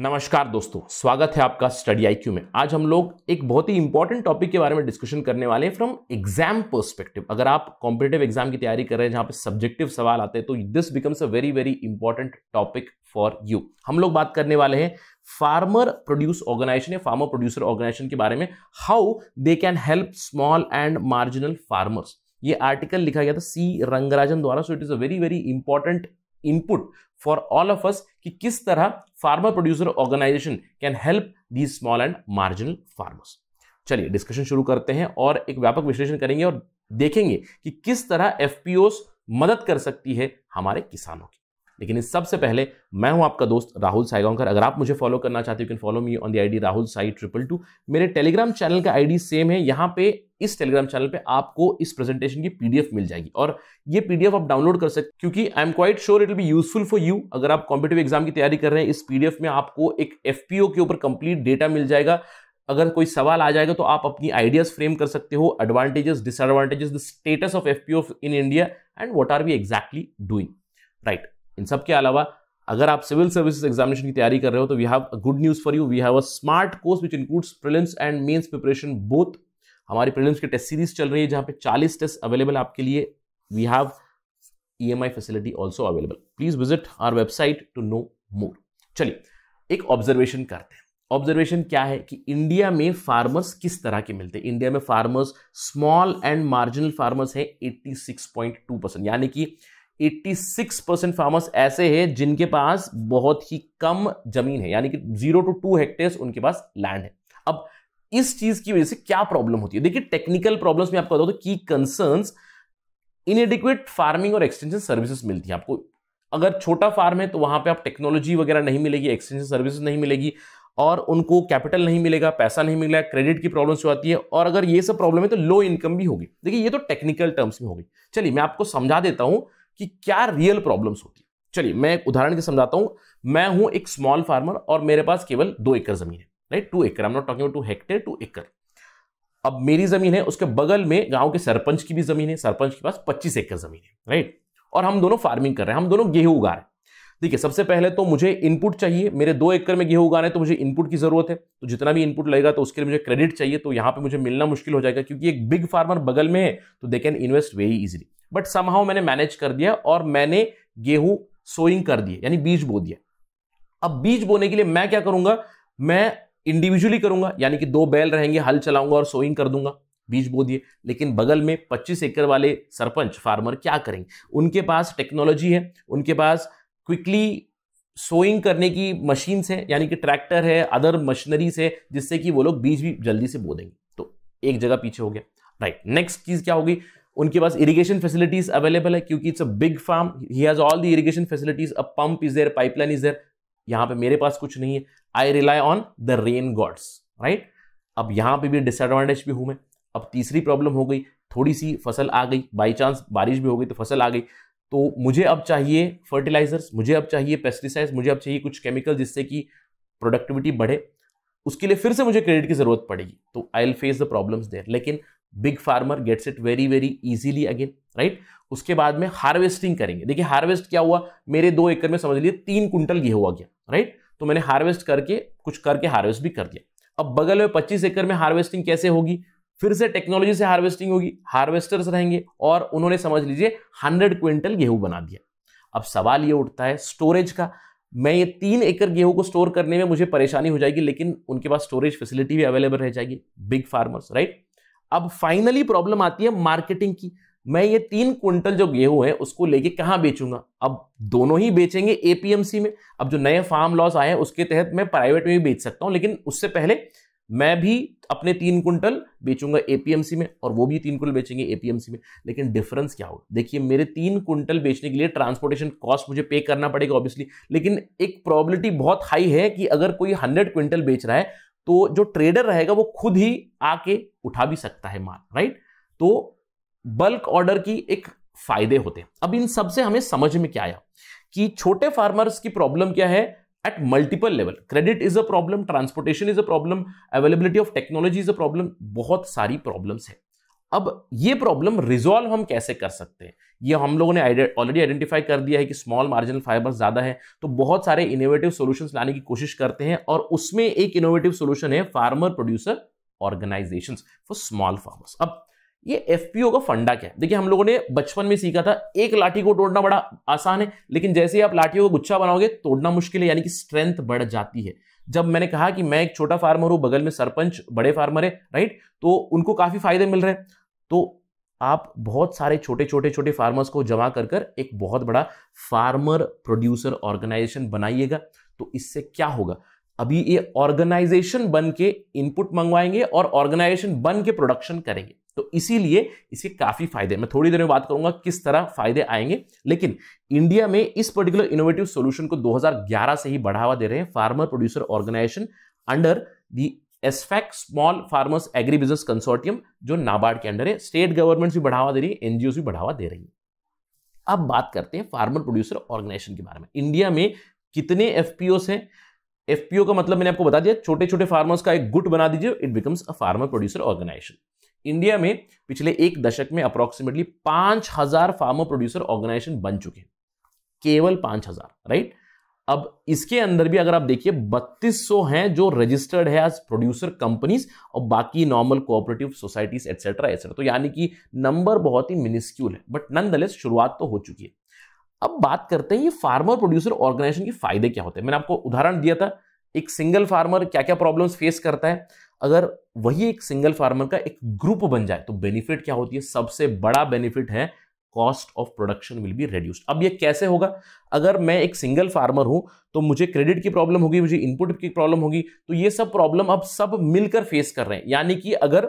नमस्कार दोस्तों स्वागत है आपका स्टडी आईक्यू में आज हम लोग एक बहुत ही इंपॉर्टेंट टॉपिक के बारे में डिस्कशन करने वाले हैं फ्रॉम एग्जाम पर्सपेक्टिव अगर आप कॉम्पिटेटिव एग्जाम की तैयारी कर रहे हैं जहां पे सब्जेक्टिव सवाल आते हैं तो this becomes a very very important topic for you हम लोग बात करने वाले हैं फार्मर प्रोड्यूस ऑर्गेनाइजेशन या फार्मर प्रोड्यूसर ऑर्गेनाइजेशन के बारे में how they can help small and marginal farmers ये आर्टिकल लिखा गया था सी रंगराजन द्वारा so it is a very very important input for all of us कि किस तरह farmer producer organisation can help these small and marginal farmers चलिए discussion शुरू करते हैं और एक व्यापक विश्लेषण करेंगे और देखेंगे कि किस तरह एफ मदद कर सकती है हमारे किसानों की लेकिन इस सबसे पहले मैं हूं आपका दोस्त राहुल साईगांवकर अगर आप मुझे फॉलो करना चाहते हो can follow me on the ID Rahul Sai triple two मेरे टेलीग्राम चैनल का आईडी सेम है यहाँ पे इस टेलीग्राम चैनल पे आपको इस प्रेजेंटेशन की पीडीएफ मिल जाएगी और ये पीडीएफ आप डाउनलोड कर सकते क्योंकि I am quite sure it will be useful for you अगर आप कॉम्पिटेटिव एग्जाम की तैयारी कर रहे हैं इस पीडीएफ में आपको एक ओ के ऊपर कंप्लीट डेटा मिल जाएगा अगर कोई सवाल आ जाएगा तो आप अपनी आइडियाज फ्रेम कर सकते हो advantages disadvantages the status of F in India and what are we exactly doing right इन सब के अलावा अगर आप सिविल सर्विसेज एग्जामिनेशन की तैयारी कर रहे हो तो we have a good news for you we have a smart course which includes prelims and mains preparation both हमारी प्रिलिम्स की टेस्ट सीरीज चल रही है जहां पे 40 टेस्ट अवेलेबल आपके लिए we have E M I facility also available please visit our website to know more चलिए एक ऑब्जर्वेशन करते हैं ऑब्जर्वेशन क्या है कि इंडिया में फार्मर्स किस तरह के मिलते हैं इंडिया में farmers small and marginal farmers हैं 86.2 परसेंट यानी कि 86 परसेंट फार्मर्स ऐसे हैं जिनके पास बहुत ही कम जमीन है यानी कि जीरो टू टू हेक्टेयर्स उनके पास लैंड है अब इस चीज की वजह से क्या प्रॉब्लम होती है देखिए टेक्निकल प्रॉब्लम्स में आपको बता तो की कंसर्न इनएडिक्वेट फार्मिंग और एक्सटेंशन सर्विसेज मिलती है आपको अगर छोटा फार्म है तो वहां पे आप टेक्नोलॉजी वगैरह नहीं मिलेगी एक्सटेंशन सर्विसेज नहीं मिलेगी और उनको कैपिटल नहीं मिलेगा पैसा नहीं मिलेगा क्रेडिट की प्रॉब्लम्स हो आती है और अगर ये सब प्रॉब्लम है तो लो इनकम भी होगी देखिए ये तो टेक्निकल टर्म्स में होगी चलिए मैं आपको समझा देता हूँ कि क्या रियल प्रॉब्लम्स होती है चलिए मैं एक उदाहरण के समझाता हूं मैं हूं एक स्मॉल फार्मर और मेरे पास केवल दो एकड़ जमीन है राइट टू एकड़ I am not talking two hectare two एकड़ अब मेरी जमीन है उसके बगल में गांव के सरपंच की भी जमीन है सरपंच के पास 25 एकड़ जमीन है राइट और हम दोनों फार्मिंग कर रहे हैं हम दोनों गेहूं उगा रहे हैं देखिए सबसे पहले तो मुझे इनपुट चाहिए मेरे दो एकड़ में गेहूं रहे हैं तो मुझे इनपुट की जरूरत है तो जितना भी इनपुट लगेगा तो उसके लिए मुझे क्रेडिट चाहिए तो यहां पे मुझे मिलना मुश्किल हो जाएगा क्योंकि एक बिग फार्मर बगल में है तो they can invest very easily but somehow मैंने मैनेज कर दिया और मैंने गेहूं सोइंग कर दिया यानी बीज बो दिया अब बीज बोने के लिए मैं क्या करूंगा मैं इंडिविजुअली करूंगा यानी कि दो बैल रहेंगे हल चलाऊंगा और सोइंग कर दूंगा बीज बो दिए लेकिन बगल में 25 एकड़ वाले सरपंच फार्मर क्या करेंगे उनके पास टेक्नोलॉजी है उनके पास क्विकली सोइंग करने की मशीन्स है यानी कि ट्रैक्टर है अदर मशीनरीज है जिससे कि वो लोग बीज भी जल्दी से बो देंगे तो एक जगह पीछे हो गया राइट नेक्स्ट चीज क्या होगी उनके पास इरिगेशन फैसिलिटीज अवेलेबल है क्योंकि it's a big farm he has all the irrigation facilities a pump is there pipeline is there यहां पे मेरे पास कुछ नहीं है I rely on the rain gods right अब यहां पे भी डिसएडवांटेज भी हूं मैं अब तीसरी प्रॉब्लम हो गई थोड़ी सी फसल आ गई बाई चांस बारिश भी हो गई तो फसल आ गई तो मुझे अब चाहिए फर्टिलाइजर्स मुझे अब चाहिए पेस्टिसाइड्स मुझे अब चाहिए कुछ केमिकल जिससे कि प्रोडक्टिविटी बढ़े उसके लिए फिर से मुझे क्रेडिट की ज़रूरत पड़ेगी तो I will face the problems there लेकिन big farmer gets it very very easily again right उसके बाद में हार्वेस्टिंग करेंगे देखिए हार्वेस्ट क्या हुआ मेरे दो एकड़ में समझ लीजिए तीन कुंटल गेहूं आ गया राइट तो मैंने हार्वेस्ट करके कुछ करके हार्वेस्ट भी कर दिया अब बगल में पच्चीस एकड़ में हार्वेस्टिंग कैसे होगी फिर से टेक्नोलॉजी से हार्वेस्टिंग होगी हार्वेस्टर्स रहेंगे और उन्होंने समझ लीजिए हंड्रेड क्विंटल गेहूं बना दिया अब सवाल ये उठता है स्टोरेज का मैं ये तीन एकड़ गेहूं को स्टोर करने में मुझे परेशानी हो जाएगी लेकिन उनके पास स्टोरेज फैसिलिटी भी अवेलेबल रह जाएगी बिग फार्मर्स राइट अब फाइनली प्रॉब्लम आती है मार्केटिंग की मैं ये तीन क्विंटल जो गेहूं है उसको लेके कहाँ बेचूंगा अब दोनों ही बेचेंगे एपीएमसी में अब जो नए फार्म लॉस आए हैं उसके तहत मैं प्राइवेट में भी बेच सकता हूँ लेकिन उससे पहले मैं भी अपने तीन क्विंटल बेचूंगा एपीएमसी में और वो भी तीन क्विंटल बेचेंगे एपीएमसी में लेकिन डिफरेंस क्या होगा देखिए मेरे तीन कुंटल बेचने के लिए ट्रांसपोर्टेशन कॉस्ट मुझे पे करना पड़ेगा ऑब्वियसली लेकिन एक प्रॉबिलिटी बहुत हाई है कि अगर कोई हंड्रेड क्विंटल बेच रहा है तो जो ट्रेडर रहेगा वो खुद ही आके उठा भी सकता है माल राइट तो बल्क ऑर्डर की एक फायदे होते हैं अब इन सबसे हमें समझ में क्या आया कि छोटे फार्मर्स की प्रॉब्लम क्या है at multiple level credit is a problem transportation is a problem availability of technology is a problem बहुत सारी प्रॉब्लम्स है अब ये प्रॉब्लम रिजॉल्व हम कैसे कर सकते हैं ये हम लोगों ने ऑलरेडी आइडेंटिफाई कर दिया है कि स्मॉल मार्जिनल फाइबर ज़्यादा है तो बहुत सारे इनोवेटिव सॉल्यूशंस लाने की कोशिश करते हैं और उसमें एक इनोवेटिव सॉल्यूशन है farmer producer organisation for small farmers अब ये एफ का फंडा क्या है देखिए हम लोगों ने बचपन में सीखा था एक लाठी को तोड़ना बड़ा आसान है लेकिन जैसे ही आप लाठियों को गुच्छा बनाओगे तोड़ना मुश्किल है यानी कि स्ट्रेंथ बढ़ जाती है जब मैंने कहा कि मैं एक छोटा फार्मर हूं बगल में सरपंच बड़े फार्मर है राइट तो उनको काफ़ी फायदे मिल रहे हैं तो आप बहुत सारे छोटे छोटे छोटे फार्मर्स को जमा कर कर एक बहुत बड़ा फार्मर प्रोड्यूसर ऑर्गेनाइजेशन बनाइएगा तो इससे क्या होगा अभी ये ऑर्गेनाइजेशन बन के इनपुट मंगवाएंगे और ऑर्गेनाइजेशन बन के प्रोडक्शन करेंगे तो इसीलिए इसके काफी फायदे मैं थोड़ी देर में बात करूंगा किस तरह फायदे आएंगे लेकिन इंडिया में इस पर्टिकुलर इनोवेटिव सॉल्यूशन को 2011 से ही बढ़ावा दे रहे हैं farmer producer organisation under the SFAC small farmers agri business consortium जो नाबार्ड के अंडर है स्टेट गवर्नमेंट भी बढ़ावा दे रही है एनजीओ भी बढ़ावा दे रही है अब बात करते हैं फार्मर प्रोड्यूसर ऑर्गेनाइजेशन के बारे में इंडिया में कितने एफपीओ हैं एफपीओ का मतलब मैंने आपको बता दिया छोटे छोटे फार्मर्स का एक गुट बना दीजिए it becomes a farmer producer organisation India में पिछले एक दशक में अप्रोक्सीमेटली पांच हजार फार्मर प्रोड्यूसर ऑर्गेनाइजेशन बन चुके हैं केवल पांच हजार राइट अब इसके अंदर भी अगर आप देखिए बत्तीस सौ हैं जो रजिस्टर्ड है एज प्रोड्यूसर कंपनीज और बाकी normal cooperative societies etcetera etcetera तो यानी कि नंबर बहुत ही मिनिस्क्यूल है बट नन शुरुआत तो हो चुकी है अब बात करते हैं ये फार्मर प्रोड्यूसर ऑर्गेनाइजेशन के फायदे क्या होते हैं मैंने आपको उदाहरण दिया था एक सिंगल फार्मर क्या क्या प्रॉब्लम्स फेस करता है अगर वही एक सिंगल फार्मर का एक ग्रुप बन जाए तो बेनिफिट क्या होती है सबसे बड़ा बेनिफिट है cost of production will be reduced अब ये कैसे होगा अगर मैं एक सिंगल फार्मर हूं तो मुझे क्रेडिट की प्रॉब्लम होगी मुझे इनपुट की प्रॉब्लम होगी तो ये सब प्रॉब्लम अब सब मिलकर फेस कर रहे हैं यानी कि अगर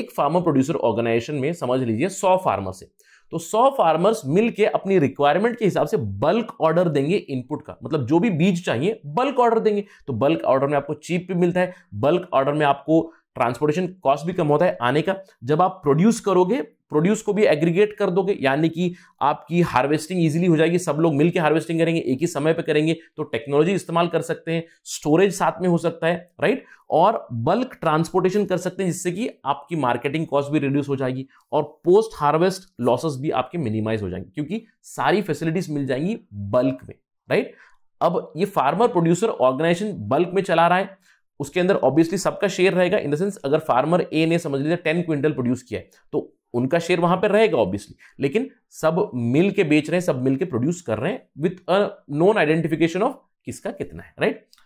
एक फार्मर प्रोड्यूसर ऑर्गेनाइजेशन में समझ लीजिए सौ फार्मर से तो 100 फार्मर्स मिलके अपनी रिक्वायरमेंट के हिसाब से बल्क ऑर्डर देंगे इनपुट का मतलब जो भी बीज चाहिए बल्क ऑर्डर देंगे तो बल्क ऑर्डर में आपको चीप भी मिलता है बल्क ऑर्डर में आपको ट्रांसपोर्टेशन कॉस्ट भी कम होता है आने का जब आप प्रोड्यूस करोगे प्रोड्यूस को भी एग्रीगेट कर दोगे यानी कि आपकी हार्वेस्टिंग इजीली हो जाएगी सब लोग मिलकर हार्वेस्टिंग करेंगे एक ही समय पर करेंगे तो टेक्नोलॉजी इस्तेमाल कर सकते हैं स्टोरेज साथ में हो सकता है राइट और बल्क ट्रांसपोर्टेशन कर सकते हैं जिससे कि आपकी मार्केटिंग कॉस्ट भी रिड्यूस हो जाएगी और पोस्ट हार्वेस्ट लॉसेस भी आपके मिनिमाइज हो जाएंगे क्योंकि सारी फैसिलिटीज मिल जाएंगी बल्क में राइट अब ये फार्मर प्रोड्यूसर ऑर्गेनाइजेशन बल्क में चला रहा है उसके अंदर ऑब्वियसली सबका शेयर रहेगा इन द सेंस अगर फार्मर ए ने समझ लीजिए टेन क्विंटल प्रोड्यूस किया है तो उनका शेयर वहां पर रहेगा ऑब्वियसली लेकिन सब मिल के बेच रहे हैं सब मिल के प्रोड्यूस कर रहे हैं with a known identification of किसका कितना है राइट right?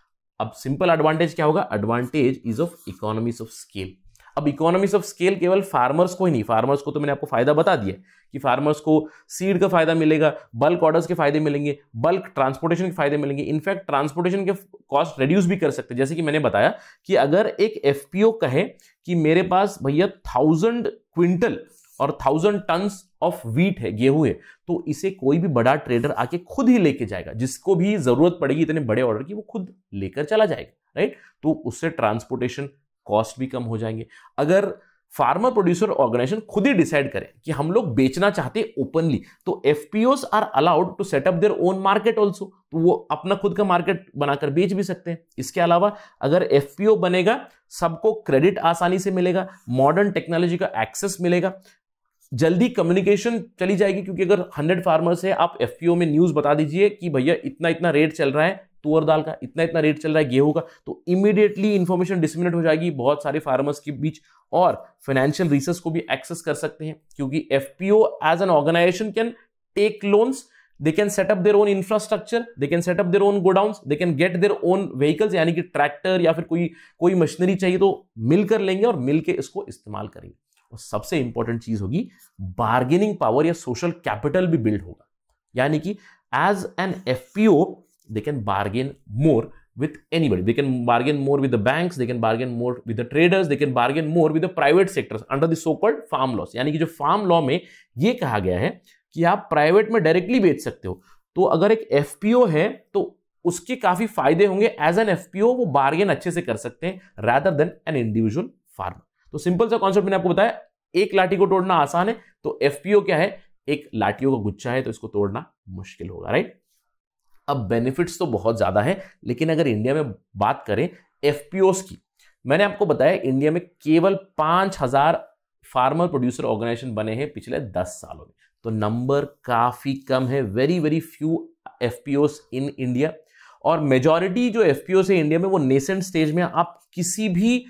अब सिंपल एडवांटेज क्या होगा advantage is of economies of scale अब इकोनॉमीज ऑफ स्केल केवल फार्मर्स को ही नहीं फार्मर्स को तो मैंने आपको फायदा बता दिया कि फार्मर्स को सीड का फायदा मिलेगा बल्क ऑर्डर्स के फायदे मिलेंगे बल्क ट्रांसपोर्टेशन के फायदे मिलेंगे इनफैक्ट ट्रांसपोर्टेशन के कॉस्ट रिड्यूस भी कर सकते हैं जैसे कि मैंने बताया कि अगर एक एफ कहे कि मेरे पास भैया थाउजेंड क्विंटल और थाउजेंड टन्स ऑफ वीट है गेहूं है तो इसे कोई भी बड़ा ट्रेडर आके खुद ही लेके जाएगा जिसको भी जरूरत पड़ेगी इतने बड़े ऑर्डर की वो खुद लेकर चला जाएगा राइट तो उससे ट्रांसपोर्टेशन कॉस्ट भी कम हो जाएंगे अगर फार्मर प्रोड्यूसर ऑर्गेनाइजेशन खुद ही डिसाइड करें कि हम लोग बेचना चाहते हैं ओपनली तो F are allowed to set up their own market also तो वो अपना खुद का मार्केट बनाकर बेच भी सकते हैं इसके अलावा अगर एफ बनेगा सबको क्रेडिट आसानी से मिलेगा मॉडर्न टेक्नोलॉजी का एक्सेस मिलेगा जल्दी कम्युनिकेशन चली जाएगी क्योंकि अगर हंड्रेड फार्मर्स है आप एफ में न्यूज़ बता दीजिए कि भैया इतना इतना रेट चल रहा है तुअर दाल का इतना इतना रेट चल रहा है गेहूं का तो इमीडिएटली इन्फॉर्मेशन डिसमिनेट हो जाएगी बहुत सारे फार्मर्स के बीच और फाइनेंशियल रिसर्स को भी एक्सेस कर सकते हैं क्योंकि F P O as an organisation can take loans they can set up their own infrastructure they can set up their own godown they can get their own vehicles यानी कि ट्रैक्टर या फिर कोई कोई मशीनरी चाहिए तो मिलकर लेंगे और मिलकर इसको इस्तेमाल करेंगे और सबसे इंपॉर्टेंट चीज होगी बार्गेनिंग पावर या सोशल कैपिटल भी बिल्ड होगा यानी कि as an F P O they can bargain more with anybody they can bargain more with the bank they can bargain more with the traders they can bargain more with the private sectors under the so called farm laws यानी कि जो farm law में ये कहा गया है कि आप प्राइवेट में डायरेक्टली बेच सकते हो तो अगर एक एफ पी ओ है तो उसके काफी फायदे होंगे as an F P O वो बार्गेन अच्छे से कर सकते हैं rather than an individual farmer तो सिंपल सा कॉन्सेप्ट मैंने आपको बताया एक लाठी को तोड़ना आसान है तो एफ पी ओ क्या है एक लाठियों का गुच्छा है तो इसको तोड़ना मुश्किल होगा राइट अब बेनिफिट्स तो बहुत ज़्यादा हैं लेकिन अगर इंडिया में बात करें एफ की मैंने आपको बताया इंडिया में केवल पाँच हज़ार फार्मर प्रोड्यूसर ऑर्गेनाइजेशन बने हैं पिछले दस सालों में तो नंबर काफ़ी कम है very very few F in India और मेजॉरिटी जो एफ है इंडिया में वो नेसेंट स्टेज में आप किसी भी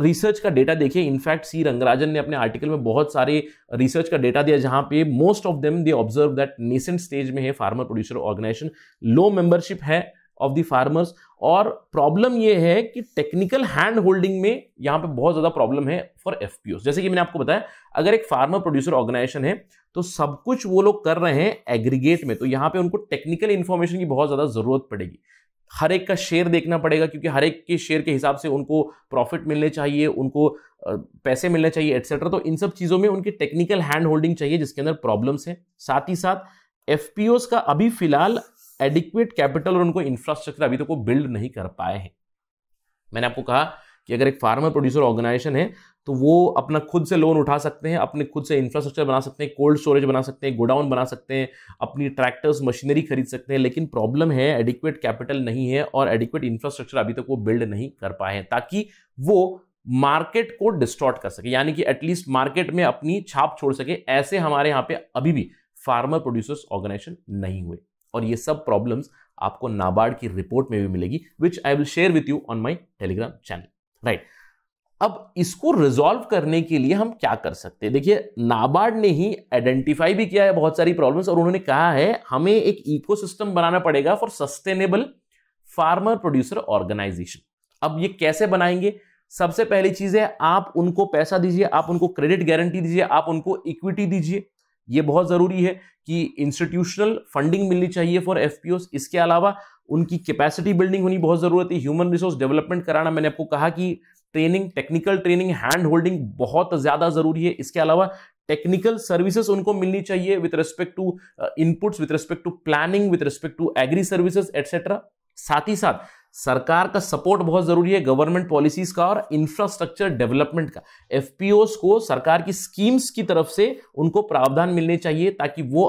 रिसर्च का डेटा देखिए इनफैक्ट सी रंगराजन ने अपने आर्टिकल में बहुत सारे रिसर्च का डेटा दिया जहां पे most of them they observe that nascent stage में है farmer producer organisation low membership है ऑफ दी फार्मर्स और प्रॉब्लम ये है कि टेक्निकल हैंड होल्डिंग में यहाँ पे बहुत ज़्यादा प्रॉब्लम है फॉर एफ जैसे कि मैंने आपको बताया अगर एक फार्मर प्रोड्यूसर ऑर्गेनाइजेशन है तो सब कुछ वो लोग कर रहे हैं एग्रीगेट में तो यहाँ पे उनको टेक्निकल इन्फॉर्मेशन की बहुत ज़्यादा ज़रूरत पड़ेगी हर एक का शेयर देखना पड़ेगा क्योंकि हर एक के शेयर के हिसाब से उनको प्रॉफिट मिलने चाहिए उनको पैसे मिलने चाहिए एट्सेट्रा तो इन सब चीज़ों में उनकी टेक्निकल हैंड होल्डिंग चाहिए जिसके अंदर प्रॉब्लम्स हैं साथ ही साथ एफ का अभी फिलहाल एडिक्वेट कैपिटल और उनको इंफ्रास्ट्रक्चर अभी तक तो वो बिल्ड नहीं कर पाए हैं मैंने आपको कहा कि अगर एक फार्मर प्रोड्यूसर ऑर्गेनाइजेशन है तो वो अपना खुद से लोन उठा सकते हैं अपने खुद से इंफ्रास्ट्रक्चर बना सकते हैं कोल्ड स्टोरेज बना सकते हैं गोडाउन बना सकते हैं अपनी ट्रैक्टर्स मशीनरी खरीद सकते हैं लेकिन प्रॉब्लम है एडिक्वेट कैपिटल नहीं है और एडिक्वेट इंफ्रास्ट्रक्चर अभी तक वो बिल्ड नहीं कर पाए हैं ताकि वो मार्केट को डिस्टॉर्ट कर सके यानी कि एटलीस्ट मार्केट में अपनी छाप छोड़ सके ऐसे हमारे यहाँ पे अभी भी फार्मर प्रोड्यूसर्स ऑर्गेनाइजेशन नहीं हुए और ये सब प्रॉब्लम्स आपको नाबार्ड की रिपोर्ट में भी मिलेगी which I will share with you on my Telegram channel right अब इसको रिजॉल्व करने के लिए हम क्या कर सकते हैं देखिए नाबार्ड ने ही आइडेंटिफाई भी किया है बहुत सारी प्रॉब्लम्स और उन्होंने कहा है हमें एक इकोसिस्टम बनाना पड़ेगा for sustainable farmer producer organisation अब ये कैसे बनाएंगे सबसे पहली चीज है आप उनको पैसा दीजिए आप उनको क्रेडिट गारंटी दीजिए आप उनको इक्विटी दीजिए ये बहुत जरूरी है कि इंस्टीट्यूशनल फंडिंग मिलनी चाहिए फॉर एफ इसके अलावा उनकी कैपेसिटी बिल्डिंग होनी बहुत ज़रूरत है ह्यूमन रिसोर्स डेवलपमेंट कराना मैंने आपको कहा कि training technical training hand holding बहुत ज़्यादा ज़रूरी है इसके अलावा टेक्निकल सर्विसेज उनको मिलनी चाहिए with respect to inputs with respect to planning with respect to agri services etcetera साथ ही साथ सरकार का सपोर्ट बहुत जरूरी है गवर्नमेंट पॉलिसीज का और इंफ्रास्ट्रक्चर डेवलपमेंट का एफपीओस को सरकार की स्कीम्स की तरफ से उनको प्रावधान मिलने चाहिए ताकि वो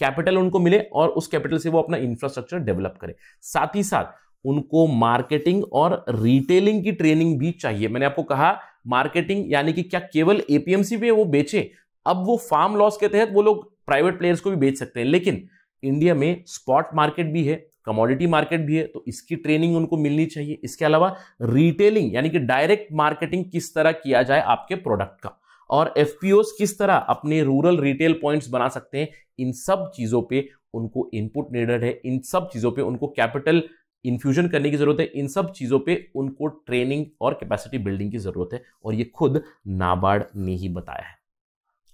कैपिटल उनको मिले और उस कैपिटल से वो अपना इंफ्रास्ट्रक्चर डेवलप करें साथ ही साथ उनको मार्केटिंग और रिटेलिंग की ट्रेनिंग भी चाहिए मैंने आपको कहा मार्केटिंग यानी कि क्या केवल एपीएमसी पे वो बेचे अब वो फार्म लॉस के तहत वो लोग प्राइवेट प्लेयर्स को भी बेच सकते हैं लेकिन इंडिया में स्पॉट मार्केट भी है कमोडिटी मार्केट भी है तो इसकी ट्रेनिंग उनको मिलनी चाहिए इसके अलावा रिटेलिंग यानी कि डायरेक्ट मार्केटिंग किस तरह किया जाए आपके प्रोडक्ट का और एफ किस तरह अपने रूरल रिटेल पॉइंट्स बना सकते हैं इन सब चीज़ों पे उनको इनपुट नीडेड है इन सब चीज़ों पे उनको कैपिटल इन्फ्यूजन करने की ज़रूरत है इन सब चीज़ों पे उनको ट्रेनिंग और कैपेसिटी बिल्डिंग की ज़रूरत है और ये खुद नाबार्ड ने ही बताया है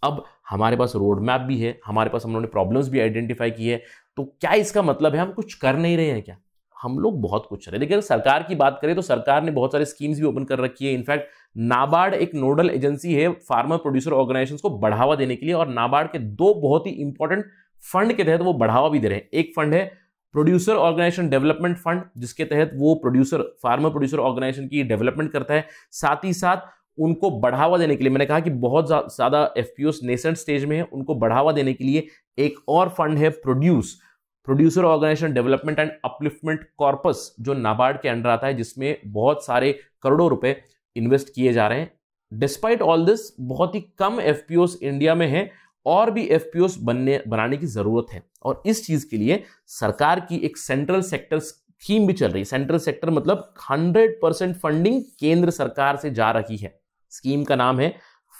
अब हमारे पास रोड मैप भी है हमारे पास हम लोगों ने प्रॉब्लम्स भी आइडेंटिफाई की है तो क्या इसका मतलब है हम कुछ कर नहीं रहे हैं क्या हम लोग बहुत कुछ हैं देखिए सरकार की बात करें तो सरकार ने बहुत सारे स्कीम्स भी ओपन कर रखी है इनफैक्ट नाबार्ड एक नोडल एजेंसी है फार्मर प्रोड्यूसर ऑर्गेनाइजेशन को बढ़ावा देने के लिए और नाबार्ड के दो बहुत ही इंपॉर्टेंट फंड के तहत वो बढ़ावा भी दे रहे हैं एक फंड है प्रोड्यूसर ऑर्गेनाइजेशन डेवलपमेंट फंड जिसके तहत वो प्रोड्यूसर फार्मर प्रोड्यूसर ऑर्गेनाइजेशन की डेवलपमेंट करता है साथ ही साथ उनको बढ़ावा देने के लिए मैंने कहा कि बहुत ज़्यादा एफ पी नेशन स्टेज में है उनको बढ़ावा देने के लिए एक और फंड है produce producer organisation development and upliftment corpus जो नाबार्ड के अंडर आता है जिसमें बहुत सारे करोड़ों रुपए इन्वेस्ट किए जा रहे हैं डिस्पाइट ऑल दिस बहुत ही कम एफ इंडिया में है और भी एफ बनने बनाने की ज़रूरत है और इस चीज़ के लिए सरकार की एक सेंट्रल सेक्टर स्कीम भी चल रही है सेंट्रल सेक्टर मतलब 100 परसेंट फंडिंग केंद्र सरकार से जा रही है स्कीम का नाम है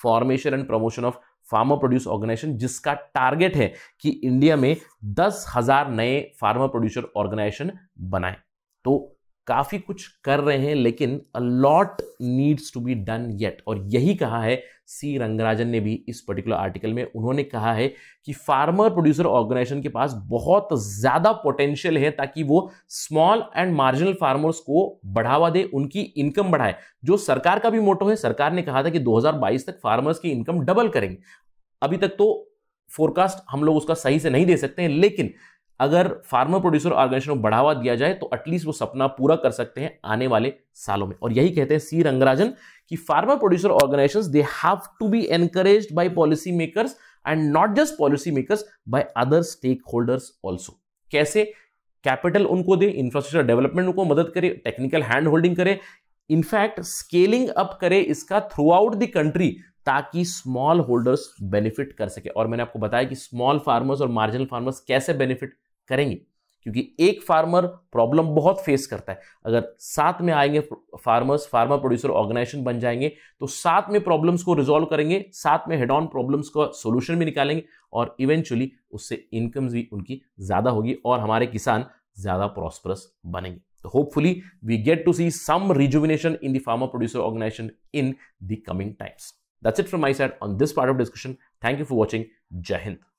formation and promotion of farmer produce organisation जिसका टारगेट है कि इंडिया में दस हजार नए फार्मर प्रोड्यूसर ऑर्गेनाइजेशन बनाए तो काफी कुछ कर रहे हैं लेकिन a lot needs to be done yet और यही कहा है सी रंगराजन ने भी इस पर्टिकुलर आर्टिकल में उन्होंने कहा है कि फार्मर प्रोड्यूसर ऑर्गेनाइजेशन के पास बहुत ज़्यादा पोटेंशियल है ताकि वो स्मॉल एंड मार्जिनल फार्मर्स को बढ़ावा दे उनकी इनकम बढ़ाए जो सरकार का भी मोटो है सरकार ने कहा था कि 2022 तक फार्मर्स की इनकम डबल करेंगे अभी तक तो फोरकास्ट हम लोग उसका सही से नहीं दे सकते हैं लेकिन अगर फार्मर प्रोड्यूसर ऑर्गेनाइजेशन को बढ़ावा दिया जाए तो एटलीस्ट वो सपना पूरा कर सकते हैं आने वाले सालों में और यही कहते हैं सी रंगराजन कि farmer producer organisation they have to be encourage by policy makers and not just policy makers by other stakeholders also कैसे कैपिटल उनको दे इंफ्रास्ट्रक्चर डेवलपमेंट उनको मदद करे टेक्निकल हैंड होल्डिंग करे इनफैक्ट स्केलिंग अप करे इसका थ्रू आउट द कंट्री ताकि स्मॉल होल्डर्स बेनिफिट कर सके और मैंने आपको बताया कि स्मॉल फार्मर्स और मार्जिनल फार्मर्स कैसे बेनिफिट करेंगे क्योंकि एक फार्मर प्रॉब्लम बहुत फेस करता है अगर साथ में आएंगे फार्मर्स फार्मर प्रोड्यूसर ऑर्गेनाइजेशन बन जाएंगे तो साथ में प्रॉब्लम्स को रिजॉल्व करेंगे साथ में हेड ऑन प्रॉब्लम्स का सोल्यूशन भी निकालेंगे और इवेंचुअली उससे इनकम्स भी उनकी ज़्यादा होगी और हमारे किसान ज़्यादा प्रॉस्परस बनेंगे तो hopefully we get to see some rejuvenation in the farmer producer organisation in the coming times that's it from my side on this part of discussion thank you for watching जय हिंद